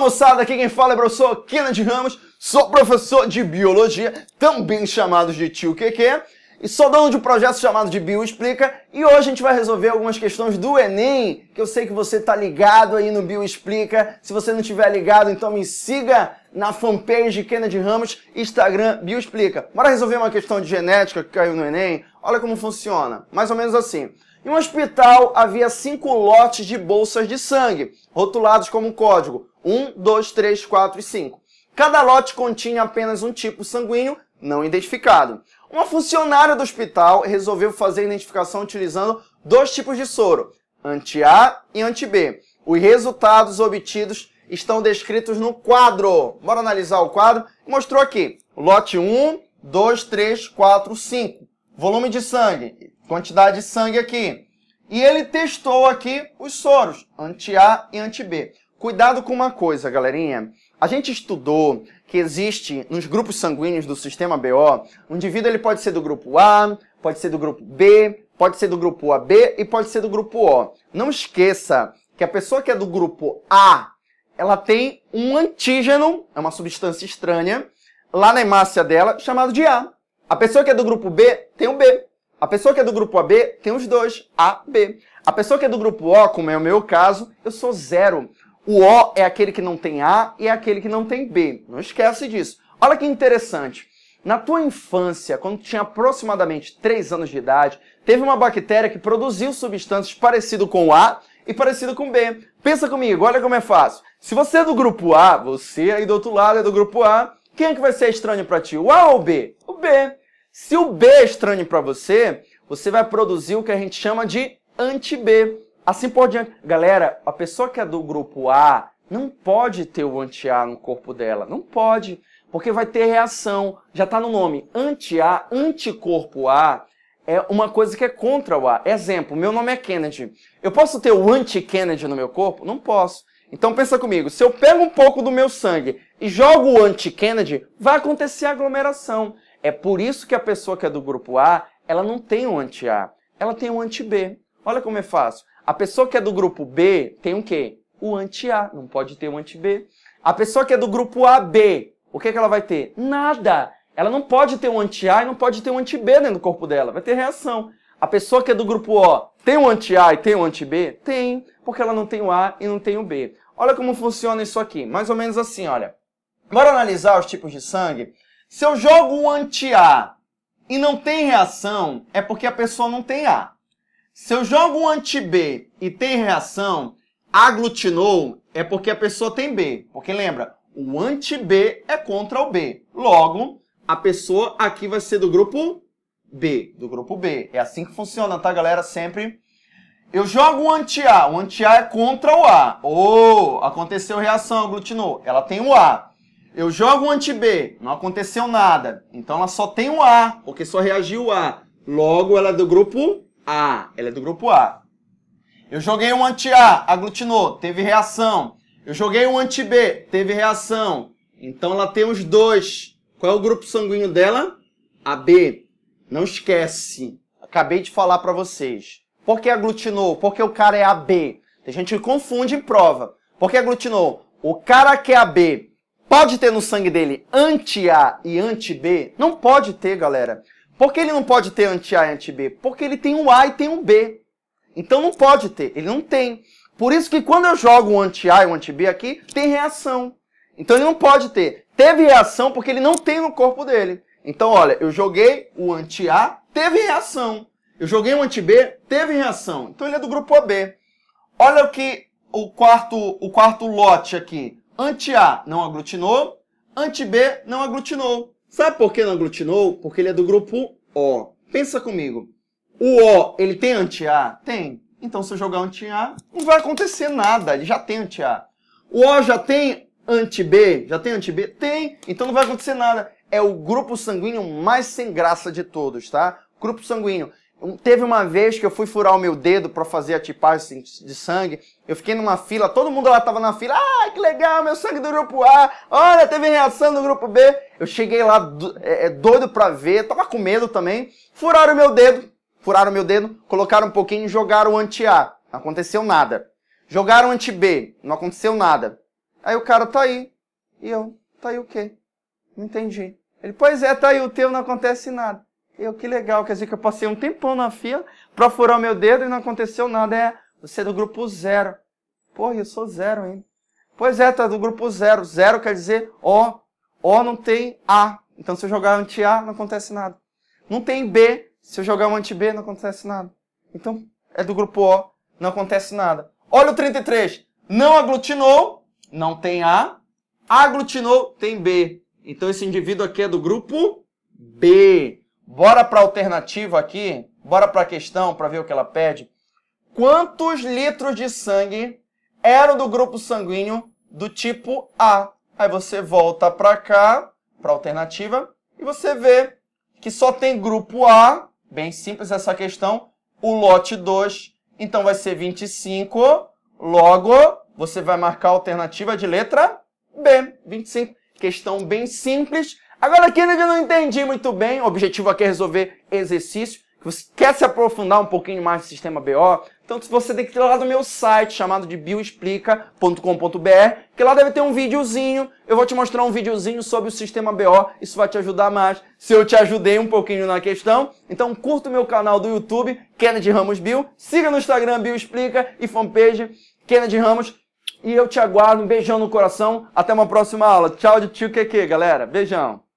moçada, aqui quem fala é o professor Kennedy Ramos, sou professor de biologia, também chamado de tio QQ, e sou dono de um projeto chamado de Bio Explica, e hoje a gente vai resolver algumas questões do Enem, que eu sei que você tá ligado aí no Bio Explica. Se você não tiver ligado, então me siga na fanpage de Kennedy Ramos, Instagram Bio Explica. Bora resolver uma questão de genética que caiu no Enem? Olha como funciona. Mais ou menos assim. Em um hospital havia cinco lotes de bolsas de sangue, rotulados como código 1, 2, 3, 4 e 5. Cada lote continha apenas um tipo sanguíneo não identificado. Uma funcionária do hospital resolveu fazer a identificação utilizando dois tipos de soro, anti-A e anti-B. Os resultados obtidos estão descritos no quadro. Bora analisar o quadro? Mostrou aqui, lote 1, 2, 3, 4, 5. Volume de sangue, quantidade de sangue aqui. E ele testou aqui os soros, anti-A e anti-B. Cuidado com uma coisa, galerinha. A gente estudou que existe nos grupos sanguíneos do sistema BO, o indivíduo ele pode ser do grupo A, pode ser do grupo B, pode ser do grupo AB e pode ser do grupo O. Não esqueça que a pessoa que é do grupo A, ela tem um antígeno, é uma substância estranha, lá na hemácia dela, chamado de A. A pessoa que é do grupo B tem o B. A pessoa que é do grupo AB tem os dois, A, B. A pessoa que é do grupo O, como é o meu caso, eu sou zero. O O é aquele que não tem A e é aquele que não tem B. Não esquece disso. Olha que interessante. Na tua infância, quando tinha aproximadamente 3 anos de idade, teve uma bactéria que produziu substâncias parecido com A e parecido com B. Pensa comigo, olha como é fácil. Se você é do grupo A, você aí do outro lado é do grupo A, quem é que vai ser estranho para ti? O A ou o B? O B. Se o B é estranho para você, você vai produzir o que a gente chama de anti-B. Assim por diante. Galera, a pessoa que é do grupo A não pode ter o anti-A no corpo dela. Não pode. Porque vai ter reação. Já está no nome. Anti-A, anticorpo A, é uma coisa que é contra o A. Exemplo, meu nome é Kennedy. Eu posso ter o anti-Kennedy no meu corpo? Não posso. Então pensa comigo, se eu pego um pouco do meu sangue e jogo o anti-Kennedy, vai acontecer aglomeração. É por isso que a pessoa que é do grupo A, ela não tem o anti-A, ela tem o anti-B. Olha como é fácil. A pessoa que é do grupo B tem o quê? O anti-A, não pode ter o anti-B. A pessoa que é do grupo AB, o que, é que ela vai ter? Nada! Ela não pode ter um anti-A e não pode ter um anti-B dentro do corpo dela, vai ter reação. A pessoa que é do grupo O tem um anti-A e tem um anti-B? Tem, porque ela não tem o A e não tem o B. Olha como funciona isso aqui, mais ou menos assim, olha. Bora analisar os tipos de sangue? Se eu jogo um anti-A e não tem reação, é porque a pessoa não tem A. Se eu jogo um anti-B e tem reação, aglutinou é porque a pessoa tem B. Porque lembra, o anti-B é contra o B. Logo, a pessoa aqui vai ser do grupo B, do grupo B. É assim que funciona, tá, galera? Sempre. Eu jogo um anti-A. O anti-A é contra o A. Ou oh, aconteceu reação, aglutinou. Ela tem o A. Eu jogo um anti-B. Não aconteceu nada. Então ela só tem o A, porque só reagiu o A. Logo, ela é do grupo a, ela é do grupo A. Eu joguei um anti-A, aglutinou, teve reação. Eu joguei um anti-B, teve reação. Então ela tem os dois. Qual é o grupo sanguíneo dela? AB. Não esquece. Acabei de falar para vocês. Por que aglutinou? Porque o cara é AB. Tem gente que confunde em prova. Por que aglutinou? O cara que é AB pode ter no sangue dele anti-A e anti-B? Não pode ter, galera. Por que ele não pode ter anti-A e anti-B? Porque ele tem o A e tem o B. Então não pode ter, ele não tem. Por isso que quando eu jogo o anti-A e o anti-B aqui, tem reação. Então ele não pode ter. Teve reação porque ele não tem no corpo dele. Então, olha, eu joguei o anti-A, teve reação. Eu joguei o anti-B, teve reação. Então ele é do grupo AB. Olha o que o quarto, o quarto lote aqui. Anti-A não aglutinou, anti-B não aglutinou. Sabe por que não aglutinou? Porque ele é do grupo O. Pensa comigo. O O, ele tem anti-A? Tem. Então, se eu jogar anti-A, não vai acontecer nada. Ele já tem anti-A. O O já tem anti-B? Já tem anti-B? Tem. Então, não vai acontecer nada. É o grupo sanguíneo mais sem graça de todos, tá? Grupo sanguíneo. Teve uma vez que eu fui furar o meu dedo para fazer a tipagem de sangue. Eu fiquei numa fila, todo mundo lá tava na fila. Ah, que legal, meu sangue do grupo A. Olha, teve reação do grupo B. Eu cheguei lá é, é, doido pra ver, tava com medo também. Furaram o meu dedo, furaram o meu dedo, colocaram um pouquinho e jogaram o anti-A. Não aconteceu nada. Jogaram o anti-B, não aconteceu nada. Aí o cara tá aí. E eu, tá aí o quê? Não entendi. Ele, pois é, tá aí o teu, não acontece nada. Eu, que legal, quer dizer que eu passei um tempão na fila pra furar o meu dedo e não aconteceu nada. É, você é do grupo zero. Pô, eu sou zero ainda. Pois é, tá do grupo zero. Zero quer dizer O. O não tem A. Então se eu jogar anti-A, não acontece nada. Não tem B. Se eu jogar um anti-B, não acontece nada. Então é do grupo O. Não acontece nada. Olha o 33. Não aglutinou, não tem A. Aglutinou, tem B. Então esse indivíduo aqui é do grupo B. Bora para a alternativa aqui, bora para a questão para ver o que ela pede. Quantos litros de sangue eram do grupo sanguíneo do tipo A? Aí você volta para cá, para a alternativa, e você vê que só tem grupo A, bem simples essa questão, o lote 2, então vai ser 25, logo você vai marcar a alternativa de letra B, 25. Questão bem simples, Agora, aqui eu não entendi muito bem, o objetivo aqui é resolver exercício, que você quer se aprofundar um pouquinho mais no sistema BO, então você tem que ir lá no meu site, chamado de bioexplica.com.br, que lá deve ter um videozinho, eu vou te mostrar um videozinho sobre o sistema BO, isso vai te ajudar mais, se eu te ajudei um pouquinho na questão, então curta o meu canal do YouTube, Kennedy Ramos Bio, siga no Instagram Bioexplica e fanpage Kennedy Ramos, e eu te aguardo, um beijão no coração, até uma próxima aula, tchau de tio QQ, galera, beijão!